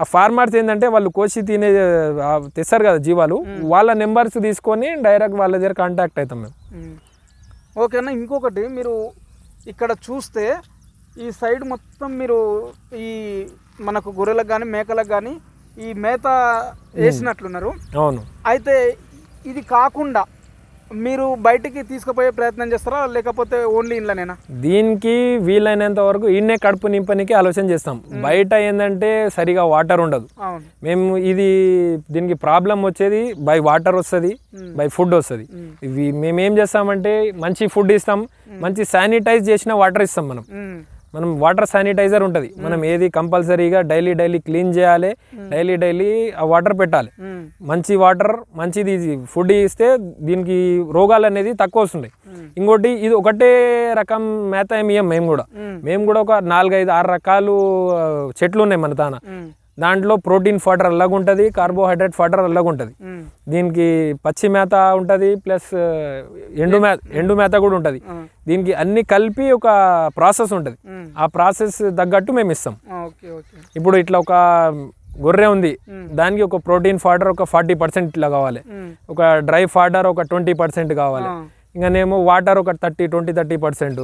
ఆ ఫార్మర్స్ ఏంటంటే వాళ్ళు కోసి తినే తెస్తారు కదా జీవాలు వాళ్ళ నెంబర్స్ తీసుకొని డైరెక్ట్ వాళ్ళ దగ్గర కాంటాక్ట్ అవుతాం మేము ఓకేనా ఇంకొకటి మీరు ఇక్కడ చూస్తే ఈ సైడ్ మొత్తం మీరు ఈ మనకు గొర్రెలకు కానీ మేకలకు కానీ ఈ మేత వేసినట్లున్నారు అవును అయితే ఇది కాకుండా మీరు బయటికి తీసుకుపోయే ప్రయత్నం చేస్తారా లేకపోతే ఓన్లీ ఇండ్లనేనా దీనికి వీలైనంత వరకు ఇన్నే కడుపు నింపనికి ఆలోచన చేస్తాం బయట ఏంటంటే సరిగా వాటర్ ఉండదు మేము ఇది దీనికి ప్రాబ్లం వచ్చేది బై వాటర్ వస్తుంది బై ఫుడ్ వస్తుంది ఇవి మేమేం చేస్తామంటే మంచి ఫుడ్ ఇస్తాం మంచి శానిటైజ్ చేసిన వాటర్ ఇస్తాం మనం మనం వాటర్ శానిటైజర్ ఉంటుంది మనం ఏది కంపల్సరీగా డైలీ డైలీ క్లీన్ చేయాలి డైలీ డైలీ ఆ వాటర్ పెట్టాలి మంచి వాటర్ మంచిది ఫుడ్ ఇస్తే దీనికి రోగాలు అనేది తక్కువ వస్తున్నాయి ఇంకోటి ఇది ఒకటే రకం మేత ఏమియం మేము కూడా మేము కూడా ఒక నాలుగైదు ఆరు రకాలు చెట్లు ఉన్నాయి మన తాన దాంట్లో ప్రోటీన్ ఫాటర్ అల్లగా ఉంటుంది కార్బోహైడ్రేట్ ఫాటర్ అల్లగా ఉంటుంది దీనికి పచ్చి మేత ఉంటుంది ప్లస్ ఎండు మేత ఎండు మేత కూడా ఉంటుంది దీనికి అన్ని కలిపి ఒక ప్రాసెస్ ఉంటుంది ఆ ప్రాసెస్ తగ్గట్టు మేము ఇస్తాం ఇప్పుడు ఇట్లా ఒక గొర్రె ఉంది దానికి ఒక ప్రోటీన్ ఫాడర్ ఒక ఫార్టీ పర్సెంట్ ఇట్లా కావాలి ఒక డ్రై ఫాడర్ ఒక ట్వంటీ పర్సెంట్ కావాలి ఇంకానేమో వాటర్ ఒక థర్టీ ట్వంటీ థర్టీ పర్సెంట్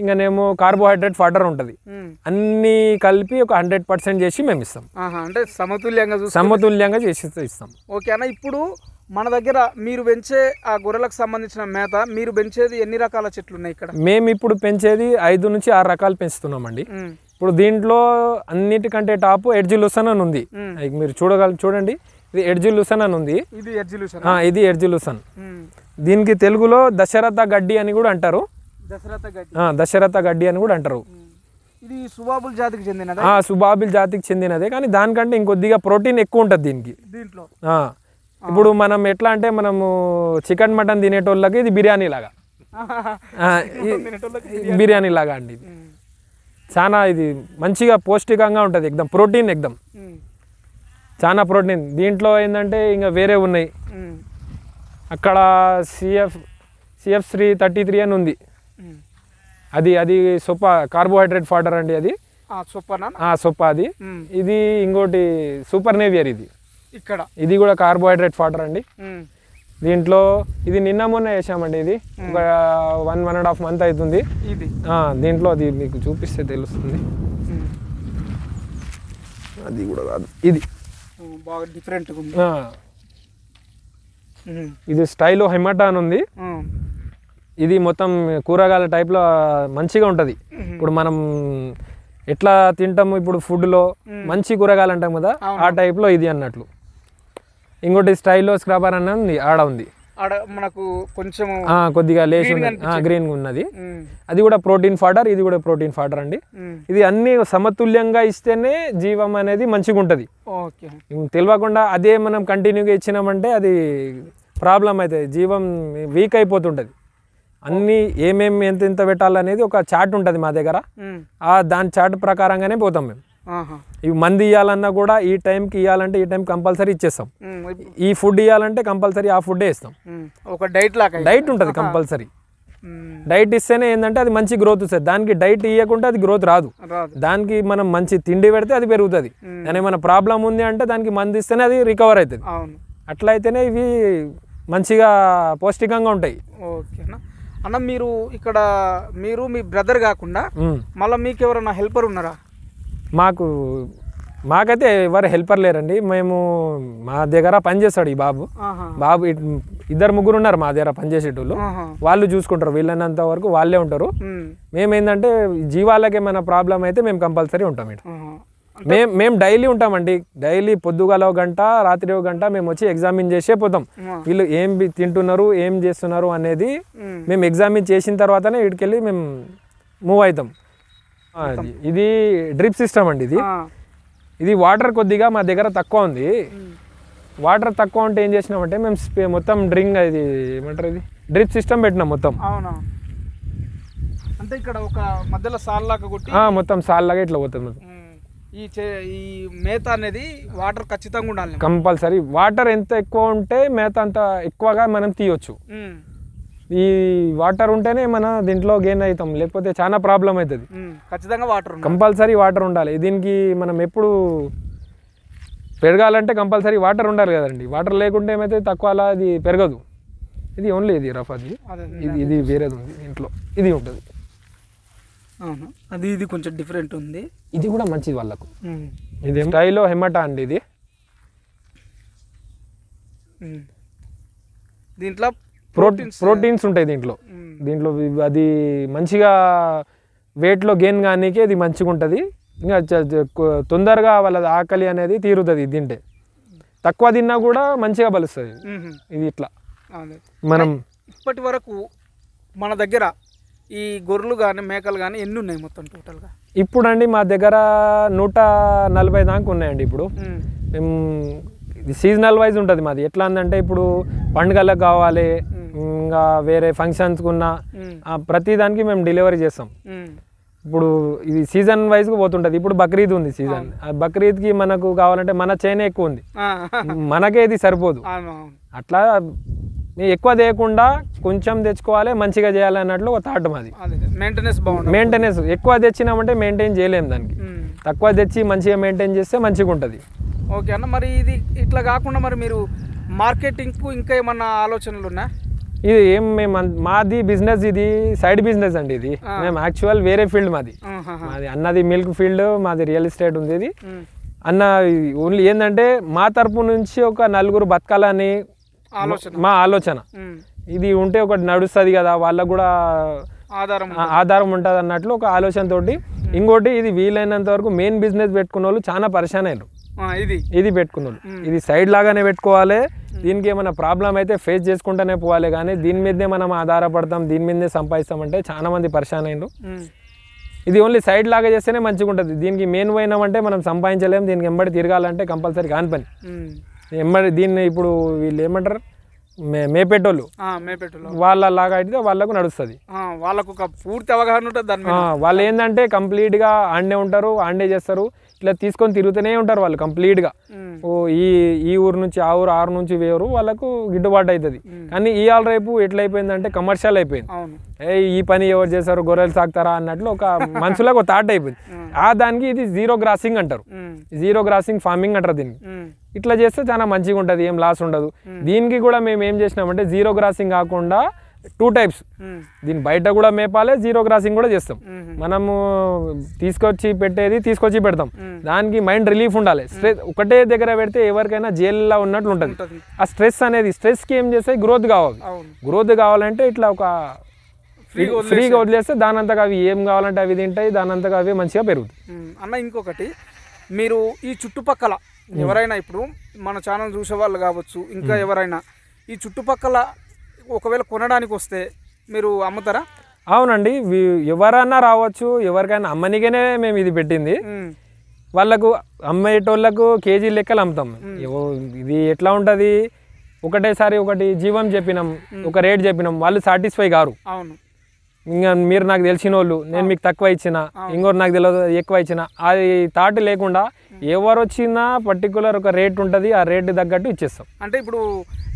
ఇంకానేమో కార్బోహైడ్రేట్ ఫాటర్ ఉంటుంది అన్ని కలిపి ఒక హండ్రెడ్ పర్సెంట్ చేసి మేము ఇస్తాం అంటే సమతుల్యంగా సమతుల్యంగా చేసి ఇస్తాం ఓకే అన్న ఇప్పుడు మన దగ్గర మీరు పెంచే ఆ గొర్రెలకు సంబంధించిన మేత మీరు పెంచేది ఎన్ని రకాల చెట్లు ఉన్నాయి ఇక్కడ మేము ఇప్పుడు పెంచేది ఐదు నుంచి ఆరు రకాలు పెంచుతున్నామండి ఇప్పుడు దీంట్లో అన్నిటికంటే టాప్ ఎడ్జి లుసన్ అని ఉంది మీరు చూడగల చూడండి ఇది ఎడ్జి లుసన్ అని ఉంది ఇది ఎడ్జి లుసన్ ఇది ఎడ్జి లుసన్ దీనికి తెలుగులో దశరథ గడ్డి అని కూడా అంటారు దశరథ గడ్డి అని కూడా అంటారు ఇది సుబాబుల్ జాతికి చెందినది సుబాబుల్ జాతికి చెందినదే కానీ దానికంటే ఇంకొద్దిగా ప్రోటీన్ ఎక్కువ ఉంటుంది దీనికి దీంట్లో ఇప్పుడు మనం ఎట్లా అంటే మనము చికెన్ మటన్ తినేటోళ్ళకి ఇది బిర్యానీ లాగా బిర్యానీ లాగా అండి ఇది చాలా ఇది మంచిగా పౌష్టికంగా ఉంటుంది ఎక్దమ్ ప్రోటీన్ ఎక్దమ్ చాలా ప్రోటీన్ దీంట్లో ఏంటంటే ఇంకా వేరే ఉన్నాయి అక్కడ CF CF three thirty three అని ఉంది అది అది సొప్ప కార్బోహైడ్రేట్ ఫాడర్ అండి అది సొప్ప అది ఇది ఇంకోటి సూపర్ నేవియర్ ఇది ఇక్కడ ఇది కూడా కార్బోహైడ్రేట్ ఫాడర్ అండి దీంట్లో ఇది నిన్న మొన్న వేసామండి ఇది ఒక one one and half month అవుతుంది దీంట్లో అది మీకు చూపిస్తే తెలుస్తుంది అది కూడా కాదు ఇది బాగా డిఫరెంట్ ఇది స్టైలో హెమటా అని ఉంది ఇది మొత్తం కూరగాయల టైప్లో మంచిగా ఉంటుంది ఇప్పుడు మనం ఎట్లా తింటాము ఇప్పుడు ఫుడ్లో మంచి కూరగాయలు అంటాం కదా ఆ టైప్లో ఇది అన్నట్లు ఇంకోటి స్టైల్లో స్క్రబర్ అన్నది ఆడ ఉంది మనకు కొంచెం కొద్దిగా లేచి గ్రీన్ ఉన్నది అది కూడా ప్రోటీన్ ఫాడర్ ఇది కూడా ప్రోటీన్ ఫాడర్ అండి ఇది అన్ని సమతుల్యంగా ఇస్తేనే జీవం అనేది మంచిగా ఉంటుంది తెలియకుండా అదే మనం కంటిన్యూగా ఇచ్చినామంటే అది ప్రాబ్లం అవుతుంది జీవం వీక్ అయిపోతుంటుంది అన్ని ఏమేమి ఎంత ఎంత పెట్టాలనేది ఒక చాట్ ఉంటుంది మా దగ్గర ఆ దాని చాట్ ప్రకారంగానే పోతాం మేము ఇవి మంది ఇవ్వాలన్నా కూడా ఈ టైంకి ఇవ్వాలంటే ఈ టైం కంపల్సరీ ఇచ్చేస్తాం ఈ ఫుడ్ ఇవ్వాలంటే కంపల్సరీ ఆ ఫుడ్ ఇస్తాం ఒక డైట్ లాగా డైట్ ఉంటుంది కంపల్సరీ డైట్ ఇస్తేనే ఏంటంటే అది మంచి గ్రోత్ వస్తుంది దానికి డైట్ ఇవ్వకుండా అది గ్రోత్ రాదు దానికి మనం మంచి తిండి పెడితే అది పెరుగుతుంది దాని ఏమైనా ప్రాబ్లం ఉంది అంటే దానికి మంది ఇస్తేనే అది రికవర్ అవుతుంది అట్లయితేనే ఇవి మంచిగా పౌష్టికంగా ఉంటాయి అన్న మీరు ఇక్కడ మీరు మీ బ్రదర్ కాకుండా మళ్ళీ మీకు ఎవరైనా హెల్పర్ ఉన్నారా మాకు మాకైతే ఎవరు హెల్పర్ లేరండి మేము మా దగ్గర పనిచేస్తాడు ఈ బాబు బాబు ఇద్దరు ముగ్గురు ఉన్నారు మా దగ్గర పనిచేసేటోళ్ళు వాళ్ళు చూసుకుంటారు వీళ్ళైనంత వరకు వాళ్ళే ఉంటారు మేమేందంటే జీవాలకి ఏమైనా ప్రాబ్లం అయితే మేము కంపల్సరీ ఉంటాం ఇటు మేము మేము డైలీ ఉంటామండి డైలీ పొద్దుగాల గంట రాత్రి ఒక గంట మేము వచ్చి ఎగ్జామిన్ చేసే పోతాం వీళ్ళు ఏం తింటున్నారు ఏం చేస్తున్నారు అనేది మేము ఎగ్జామిన్ చేసిన తర్వాతనే వీటికెళ్ళి మేము మూవ్ అవుతాం ఇది డ్రిప్ సిస్టమ్ అండి ఇది ఇది వాటర్ కొద్దిగా మా దగ్గర తక్కువ ఉంది వాటర్ తక్కువ ఉంటే ఏం చేసినామంటే మేము మొత్తం డ్రింక్ ఇది ఏమంటారు ఇది డ్రిప్ సిస్టమ్ పెట్టినాం మొత్తం అంటే ఇక్కడ ఒక మధ్యలో సాల్లాగా కొట్టి మొత్తం సాల్లాగా ఇట్లా పోతుంది ఈ ఈ మేత అనేది వాటర్ ఖచ్చితంగా ఉండాలి కంపల్సరీ వాటర్ ఎంత ఎక్కువ ఉంటే మేత అంత ఎక్కువగా మనం తీయవచ్చు ఈ వాటర్ ఉంటేనే మన దీంట్లో గెయిన్ అవుతాం లేకపోతే చాలా ప్రాబ్లం అవుతుంది ఖచ్చితంగా వాటర్ కంపల్సరీ వాటర్ ఉండాలి దీనికి మనం ఎప్పుడు పెరగాలంటే కంపల్సరీ వాటర్ ఉండాలి కదండి వాటర్ లేకుంటే ఏమైతే తక్కువ అలా అది పెరగదు ఇది ఓన్లీ ఇది రఫ్ అది ఇది ఇది వేరేది ఉంది ఇంట్లో ఇది ఉంటుంది అవును అది ఇది కొంచెం డిఫరెంట్ ఉంది ఇది కూడా మంచిది వాళ్ళకు ఇది స్టైలో హెమటా అండి ఇది దీంట్లో ప్రోటీన్ ప్రోటీన్స్ ఉంటాయి దీంట్లో దీంట్లో అది మంచిగా వెయిట్లో గెయిన్ కానీ అది మంచిగా ఉంటుంది ఇంకా తొందరగా వాళ్ళ ఆకలి అనేది తీరుతుంది ఇది తింటే తక్కువ తిన్నా కూడా మంచిగా బలుస్తుంది ఇది ఇట్లా మనం ఇప్పటి వరకు మన దగ్గర ఈ గొర్రెలు కానీ మేకలు కానీ ఎన్ని ఉన్నాయి మొత్తం టోటల్గా ఇప్పుడు అండి మా దగ్గర నూట నలభై దాకా ఉన్నాయండి ఇప్పుడు మేము ఇది సీజనల్ వైజ్ ఉంటుంది మాది ఎట్లా అందంటే ఇప్పుడు పండుగలకు కావాలి ఇంకా వేరే ఫంక్షన్స్ ఉన్న ప్రతి దానికి మేము డెలివరీ చేస్తాం ఇప్పుడు ఇది సీజన్ వైజ్ గా పోతుంటది ఇప్పుడు బక్రీద్ ఉంది సీజన్ బక్రీద్ కి మనకు కావాలంటే మన చేనే ఎక్కువ ఉంది మనకే ఇది సరిపోదు అట్లా ఎక్కువ తేయకుండా కొంచెం తెచ్చుకోవాలి మంచిగా చేయాలి అన్నట్లు ఒక థాట్ మాది మెయింటెనెన్స్ మెయింటెనెన్స్ ఎక్కువ తెచ్చినామంటే మెయింటైన్ చేయలేము దానికి తక్కువ తెచ్చి మంచిగా మెయింటైన్ చేస్తే మంచిగా ఉంటుంది ఓకే అన్న మరి ఇది ఇట్లా కాకుండా మరి మీరు మార్కెటింగ్ కు ఇంకా ఏమన్నా ఆలోచనలు ఉన్నాయా ఇది ఏం మేము మాది బిజినెస్ ఇది సైడ్ బిజినెస్ అండి ఇది మేము యాక్చువల్ వేరే ఫీల్డ్ మాది మాది అన్నది మిల్క్ ఫీల్డ్ మాది రియల్ ఎస్టేట్ ఉంది ఇది అన్న ఓన్లీ ఏంటంటే మా తరపు నుంచి ఒక నలుగురు బతకాలని మా ఆలోచన ఇది ఉంటే ఒకటి నడుస్తుంది కదా వాళ్ళకు కూడా ఆధారం ఉంటుంది అన్నట్లు ఒక ఆలోచనతోటి ఇంకోటి ఇది వీలైనంత వరకు మెయిన్ బిజినెస్ పెట్టుకున్న వాళ్ళు చాలా పరిశాన్ అయ్యారు ఇది ఇది పెట్టుకున్నాడు ఇది సైడ్ లాగానే పెట్టుకోవాలి దీనికి ఏమైనా ప్రాబ్లం అయితే ఫేస్ చేసుకుంటూనే పోవాలి కానీ దీని మీదనే మనం ఆధారపడతాం దీని మీదనే సంపాదిస్తామంటే చాలా మంది పరిశాన్ అయ్యారు ఇది ఓన్లీ సైడ్ లాగా చేస్తేనే మంచిగా ఉంటుంది దీనికి మెయిన్ పోయినామంటే మనం సంపాదించలేము దీనికి ఎంబడి తిరగాలంటే కంపల్సరీ కాని పని ఎంబడి దీన్ని ఇప్పుడు వీళ్ళు ఏమంటారు మే మేపెట్టోళ్ళు వాళ్ళ లాగా అయితే వాళ్ళకు నడుస్తుంది వాళ్ళకు పూర్తి అవగాహన ఉంటుంది వాళ్ళు ఏంటంటే కంప్లీట్గా ఆండే ఉంటారు ఆండే చేస్తారు ఇట్లా తీసుకొని తిరుగుతూనే ఉంటారు వాళ్ళు కంప్లీట్గా ఓ ఈ ఈ ఊరు నుంచి ఆ ఊరు ఆరు నుంచి వేరు వాళ్ళకు గిట్టుబాటు అవుతుంది కానీ ఈ ఆల్ రేపు ఎట్లయిపోయిందంటే కమర్షియల్ అయిపోయింది ఏ ఈ పని ఎవరు చేస్తారు గొర్రెలు సాగుతారా అన్నట్లు ఒక మనుషులకు ఒక థాట్ అయిపోయింది ఆ దానికి ఇది జీరో గ్రాసింగ్ అంటారు జీరో గ్రాసింగ్ ఫార్మింగ్ అంటారు దీన్ని ఇట్లా చేస్తే చాలా మంచిగా ఉంటుంది ఏం లాస్ ఉండదు దీనికి కూడా మేము ఏం చేసినామంటే జీరో గ్రాసింగ్ కాకుండా టూ టైప్స్ దీని బయట కూడా మేపాలి జీరో క్రాసింగ్ కూడా చేస్తాం hmm. మనము తీసుకొచ్చి పెట్టేది తీసుకొచ్చి పెడతాం hmm. దానికి మైండ్ రిలీఫ్ ఉండాలి స్ట్రెస్ hmm. ఒకటే దగ్గర పెడితే ఎవరికైనా జైల్లో ఉన్నట్లు ఉంటుంది ఆ స్ట్రెస్ అనేది స్ట్రెస్కి ఏం చేస్తాయి గ్రోత్ కావాలి గ్రోత్ కావాలంటే ఇట్లా ఒక ఫ్రీగా వదిలేస్తే దానంతగా అవి ఏం కావాలంటే అవి తింటాయి దానంతగా అవి మంచిగా పెరుగుతాయి అన్న ఇంకొకటి మీరు ఈ చుట్టుపక్కల ఎవరైనా ఇప్పుడు మన ఛానల్ చూసే వాళ్ళు కావచ్చు ఇంకా ఎవరైనా ఈ చుట్టుపక్కల ఒకవేళ కొనడానికి వస్తే మీరు అమ్ముతారా అవునండి ఎవరన్నా రావచ్చు ఎవరికైనా అమ్మనిగానే మేము ఇది పెట్టింది వాళ్ళకు అమ్మేటోళ్ళకు కేజీ లెక్కలు అమ్ముతాం ఇది ఎట్లా ఉంటుంది ఒకటేసారి ఒకటి జీవం చెప్పినాం ఒక రేట్ చెప్పినాం వాళ్ళు సాటిస్ఫై కారు అవును ఇంకా మీరు నాకు తెలిసిన వాళ్ళు నేను మీకు తక్కువ ఇచ్చిన ఇంకోటి నాకు తెలియదు ఎక్కువ ఇచ్చిన అది థాట్ లేకుండా ఎవరు వచ్చినా పర్టికులర్ ఒక రేట్ ఉంటుంది ఆ రేట్ తగ్గట్టు ఇచ్చేస్తాం అంటే ఇప్పుడు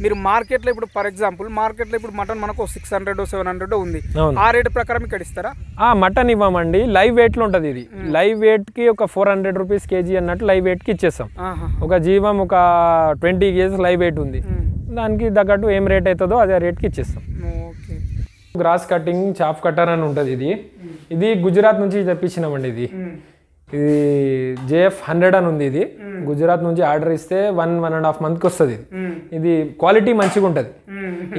మీరు మార్కెట్లో ఇప్పుడు ఫర్ ఎగ్జాంపుల్ మార్కెట్లో ఇప్పుడు మటన్ మనకు సిక్స్ హండ్రెడ్ సెవెన్ హండ్రెడ్ ఉంది ఆ రేట్ ప్రకారం ఇక్కడ ఇస్తారా ఆ మటన్ ఇవ్వమండి లైవ్ వెయిట్లో ఉంటుంది ఇది లైవ్ వెయిట్కి ఒక ఫోర్ హండ్రెడ్ రూపీస్ కేజీ అన్నట్టు లైవ్ వెయిట్కి ఇచ్చేస్తాం ఒక జీవం ఒక ట్వంటీ కేజీస్ లైవ్ వెయిట్ ఉంది దానికి తగ్గట్టు ఏం రేట్ అవుతుందో అదే రేట్కి ఇచ్చేస్తాం గ్రాస్ కటింగ్ చాప్ కట్టర్ అని ఉంటుంది ఇది ఇది గుజరాత్ నుంచి తెప్పించినామండి ఇది ఇది జేఎఫ్ హండ్రెడ్ అని ఉంది ఇది గుజరాత్ నుంచి ఆర్డర్ ఇస్తే వన్ వన్ అండ్ హాఫ్ మంత్కి వస్తుంది ఇది క్వాలిటీ మంచిగా ఉంటుంది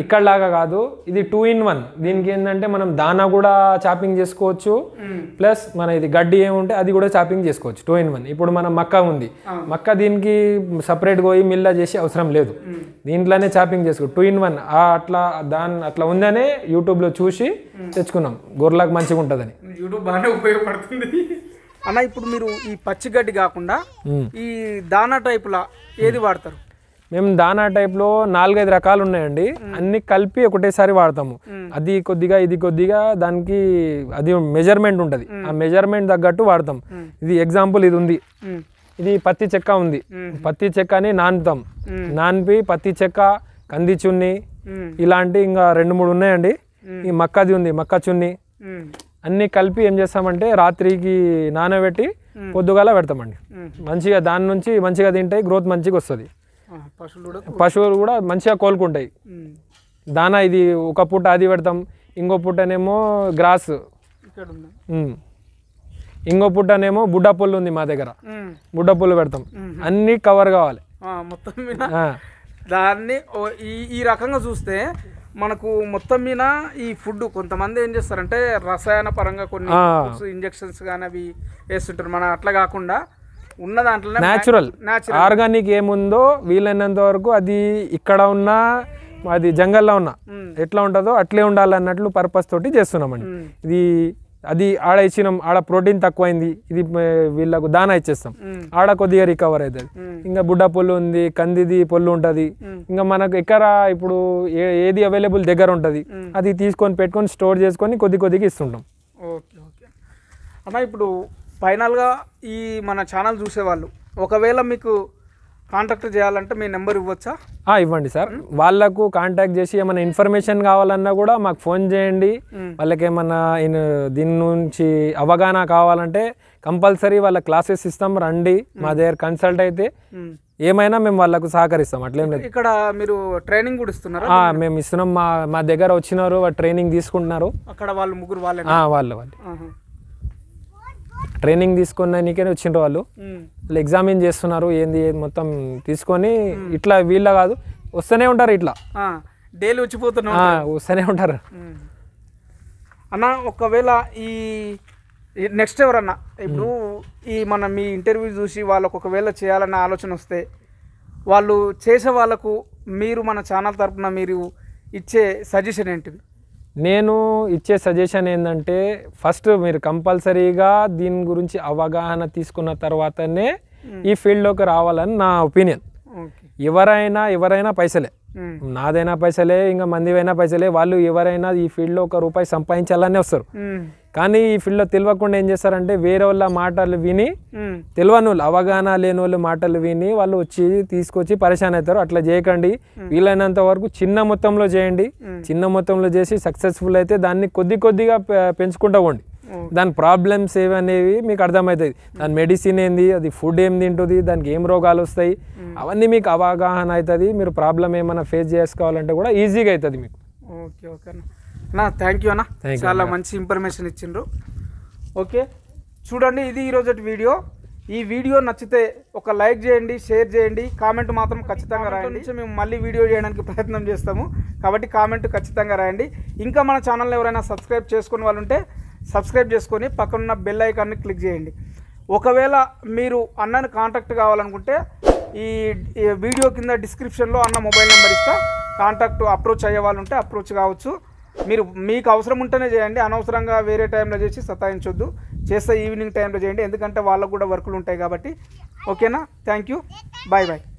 ఇక్కడలాగా కాదు ఇది టూ ఇన్ వన్ దీనికి ఏంటంటే మనం దానా కూడా చాపింగ్ చేసుకోవచ్చు ప్లస్ మన ఇది గడ్డి ఏముంటే అది కూడా చాపింగ్ చేసుకోవచ్చు టూ ఇన్ వన్ ఇప్పుడు మన మక్క ఉంది మక్క దీనికి సపరేట్ పోయి మిల్లా చేసి అవసరం లేదు దీంట్లోనే చాపింగ్ చేసుకో టూ ఇన్ వన్ అట్లా దాని అట్లా ఉందనే యూట్యూబ్లో చూసి తెచ్చుకున్నాం గొర్రెలకు మంచిగా ఉంటుందని యూట్యూబ్ బాగానే ఉపయోగపడుతుంది అన్న ఇప్పుడు మీరు ఈ పచ్చిగడ్డి కాకుండా ఈ దానా టైపులా ఏది వాడతారు మేము దానా టైప్లో నాలుగైదు రకాలు ఉన్నాయండి అన్ని కలిపి ఒకటేసారి వాడతాము అది కొద్దిగా ఇది కొద్దిగా దానికి అది మెజర్మెంట్ ఉంటుంది ఆ మెజర్మెంట్ తగ్గట్టు వాడతాం ఇది ఎగ్జాంపుల్ ఇది ఉంది ఇది పత్తి చెక్క ఉంది పత్తి చెక్కని నానుతాం నానిపి పత్తి చెక్క కంది చున్ని ఇలాంటి ఇంకా రెండు మూడు ఉన్నాయండి ఈ మక్కది ఉంది మక్క చున్ని అన్నీ కలిపి ఏం చేస్తామంటే రాత్రికి నానబెట్టి పొద్దుగాల పెడతామండి మంచిగా దాని నుంచి మంచిగా తింటాయి గ్రోత్ మంచిగా వస్తుంది పశువులు కూడా మంచిగా కోలుకుంటాయి దానా ఇది ఒక పూట అది పెడతాం ఇంకో పూటనేమో గ్రాస్ ఇంకో పూటనేమో బుడ్డ పుల్లు ఉంది మా దగ్గర బుడ్డ పుల్లు పెడతాం అన్నీ కవర్ కావాలి మొత్తం దాన్ని ఈ రకంగా చూస్తే మనకు మొత్తం మీద ఈ ఫుడ్ కొంతమంది ఏం చేస్తారంటే రసాయన పరంగా కొన్ని ఇంజక్షన్స్ కానీ అవి వేస్తుంటారు మన అట్లా కాకుండా ఉన్న దాంట్లో న్యాచురల్ ఆర్గానిక్ ఏముందో వీలైనంత వరకు అది ఇక్కడ ఉన్న అది జంగల్లో ఉన్న ఎట్లా ఉంటుందో అట్లే ఉండాలన్నట్లు పర్పస్ తోటి చేస్తున్నామండి ఇది అది ఆడ ఇచ్చినాం ఆడ ప్రోటీన్ తక్కువైంది ఇది వీళ్ళకు దానా ఇచ్చేస్తాం ఆడ కొద్దిగా రికవర్ అవుతుంది ఇంకా బుడ్డ పొల్లు ఉంది కందిది పొల్లు ఉంటుంది ఇంకా మనకు ఎక్కడ ఇప్పుడు ఏది అవైలబుల్ దగ్గర ఉంటుంది అది తీసుకొని పెట్టుకొని స్టోర్ చేసుకొని కొద్ది కొద్దిగా ఇస్తుంటాం ఓకే ఓకే అన్న ఇప్పుడు ఫైనల్గా ఈ మన ఛానల్ చూసేవాళ్ళు ఒకవేళ మీకు కాంటాక్ట్ చేయాలంటే మీ నెంబర్ ఇవ్వచ్చా ఇవ్వండి సార్ వాళ్ళకు కాంటాక్ట్ చేసి ఏమైనా ఇన్ఫర్మేషన్ కావాలన్నా కూడా మాకు ఫోన్ చేయండి వాళ్ళకి ఏమైనా దీని నుంచి అవగాహన కావాలంటే కంపల్సరీ వాళ్ళ క్లాసెస్ ఇస్తాం రండి మా దగ్గర కన్సల్ట్ అయితే ఏమైనా మేము వాళ్ళకు సహకరిస్తాం అట్లేం లేదు ఇక్కడ మీరు ట్రైనింగ్ కూడా ఇస్తున్నారు మేము ఇస్తున్నాం మా మా దగ్గర వచ్చినారు ట్రైనింగ్ తీసుకుంటున్నారు అక్కడ వాళ్ళు ముగ్గురు వాళ్ళే వాళ్ళు వాళ్ళు ట్రైనింగ్ తీసుకున్నానికే వచ్చిండ్రు వాళ్ళు వాళ్ళు ఎగ్జామిన్ చేస్తున్నారు ఏంది మొత్తం తీసుకొని ఇట్లా వీళ్ళ కాదు వస్తూనే ఉంటారు ఇట్లా డైలీ వచ్చిపోతున్నారు వస్తూనే ఉంటారు అన్న ఒకవేళ ఈ నెక్స్ట్ ఎవరన్నా ఇప్పుడు ఈ మన మీ ఇంటర్వ్యూ చూసి వాళ్ళకు ఒకవేళ చేయాలన్న ఆలోచన వస్తే వాళ్ళు చేసే వాళ్ళకు మీరు మన ఛానల్ తరఫున మీరు ఇచ్చే సజెషన్ ఏంటిది నేను ఇచ్చే సజెషన్ ఏంటంటే ఫస్ట్ మీరు కంపల్సరీగా దీని గురించి అవగాహన తీసుకున్న తర్వాతనే hmm. ఈ ఫీల్డ్లోకి రావాలని నా ఒపీనియన్ ఎవరైనా ఎవరైనా పైసలే hmm. నాదైనా పైసలే ఇంకా మందివైనా పైసలే వాళ్ళు ఎవరైనా ఈ ఫీల్డ్లో ఒక రూపాయి సంపాదించాలనే వస్తారు hmm. కానీ ఈ ఫీల్డ్లో తెలియకుండా ఏం చేస్తారంటే వేరే వాళ్ళ మాటలు విని తెలియని వాళ్ళు అవగాహన లేని వాళ్ళు మాటలు విని వాళ్ళు వచ్చి తీసుకొచ్చి పరిశాన్ అవుతారు అట్లా చేయకండి వీలైనంత వరకు చిన్న మొత్తంలో చేయండి చిన్న మొత్తంలో చేసి సక్సెస్ఫుల్ అయితే దాన్ని కొద్ది కొద్దిగా పెంచుకుంటూ పోండి దాని ప్రాబ్లమ్స్ ఏవనేవి మీకు అర్థమవుతుంది దాని మెడిసిన్ ఏంది అది ఫుడ్ ఏం తింటుంది దానికి ఏం రోగాలు వస్తాయి అవన్నీ మీకు అవగాహన అవుతుంది మీరు ప్రాబ్లం ఏమైనా ఫేస్ చేసుకోవాలంటే కూడా ఈజీగా అవుతుంది మీకు ఓకే ఓకే అన్నా థ్యాంక్ యూ అన్న చాలా మంచి ఇన్ఫర్మేషన్ ఇచ్చిండ్రు ఓకే చూడండి ఇది ఈరోజు వీడియో ఈ వీడియో నచ్చితే ఒక లైక్ చేయండి షేర్ చేయండి కామెంట్ మాత్రం ఖచ్చితంగా రాయండి మేము మళ్ళీ వీడియో చేయడానికి ప్రయత్నం చేస్తాము కాబట్టి కామెంట్ ఖచ్చితంగా రాయండి ఇంకా మన ఛానల్ని ఎవరైనా సబ్స్క్రైబ్ చేసుకుని వాళ్ళు ఉంటే సబ్స్క్రైబ్ చేసుకొని పక్కనున్న బెల్ ఐకాన్ని క్లిక్ చేయండి ఒకవేళ మీరు అన్నను కాంటాక్ట్ కావాలనుకుంటే ఈ వీడియో కింద డిస్క్రిప్షన్లో అన్న మొబైల్ నెంబర్ ఇస్తా కాంటాక్ట్ అప్రోచ్ అయ్యే వాళ్ళు ఉంటే అప్రోచ్ కావచ్చు మీరు మీకు అవసరం ఉంటేనే చేయండి అనవసరంగా వేరే టైంలో చేసి సతాయించొద్దు చేస్తే ఈవినింగ్ టైంలో చేయండి ఎందుకంటే వాళ్ళకు కూడా వర్కులు ఉంటాయి కాబట్టి ఓకేనా థ్యాంక్ యూ బాయ్ బాయ్